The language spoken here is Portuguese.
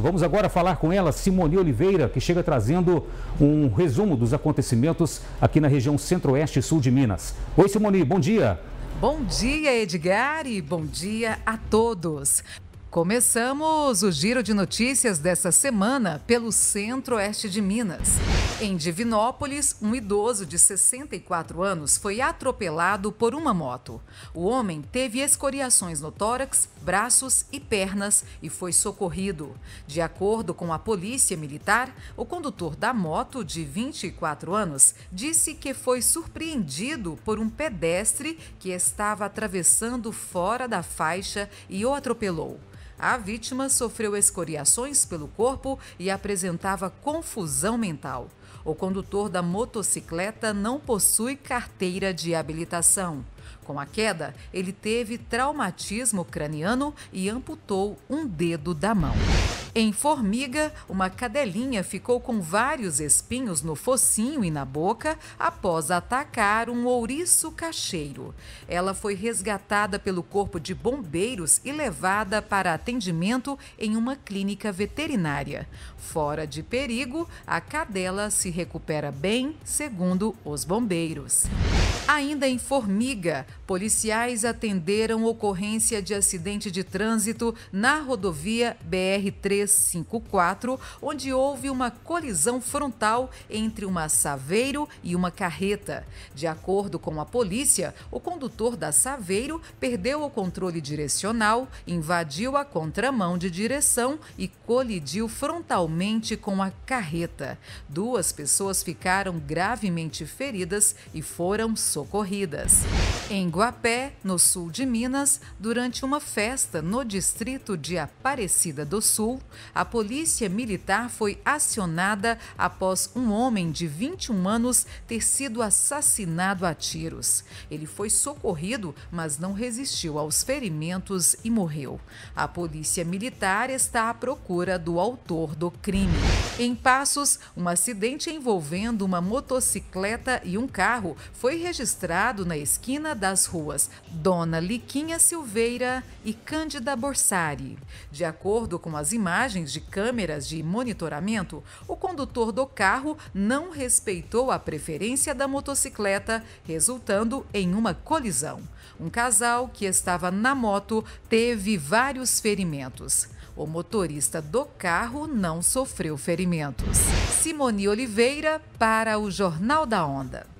Vamos agora falar com ela, Simone Oliveira, que chega trazendo um resumo dos acontecimentos aqui na região centro-oeste e sul de Minas. Oi, Simone, bom dia. Bom dia, Edgar, e bom dia a todos. Começamos o giro de notícias dessa semana pelo centro-oeste de Minas. Em Divinópolis, um idoso de 64 anos foi atropelado por uma moto. O homem teve escoriações no tórax, braços e pernas e foi socorrido. De acordo com a polícia militar, o condutor da moto, de 24 anos, disse que foi surpreendido por um pedestre que estava atravessando fora da faixa e o atropelou. A vítima sofreu escoriações pelo corpo e apresentava confusão mental. O condutor da motocicleta não possui carteira de habilitação. Com a queda, ele teve traumatismo craniano e amputou um dedo da mão. Em Formiga, uma cadelinha ficou com vários espinhos no focinho e na boca após atacar um ouriço cacheiro. Ela foi resgatada pelo corpo de bombeiros e levada para atendimento em uma clínica veterinária. Fora de perigo, a cadela se recupera bem, segundo os bombeiros. Ainda em Formiga, policiais atenderam ocorrência de acidente de trânsito na rodovia BR-354, onde houve uma colisão frontal entre uma Saveiro e uma carreta. De acordo com a polícia, o condutor da Saveiro perdeu o controle direcional, invadiu a contramão de direção e colidiu frontalmente com a carreta. Duas pessoas ficaram gravemente feridas e foram socorridas. Socorridas. Em Guapé, no sul de Minas, durante uma festa no distrito de Aparecida do Sul, a polícia militar foi acionada após um homem de 21 anos ter sido assassinado a tiros. Ele foi socorrido, mas não resistiu aos ferimentos e morreu. A polícia militar está à procura do autor do crime. Em Passos, um acidente envolvendo uma motocicleta e um carro foi registrado na esquina das ruas Dona Liquinha Silveira e Cândida Borsari. De acordo com as imagens de câmeras de monitoramento, o condutor do carro não respeitou a preferência da motocicleta, resultando em uma colisão. Um casal que estava na moto teve vários ferimentos. O motorista do carro não sofreu ferimentos. Simone Oliveira para o Jornal da Onda.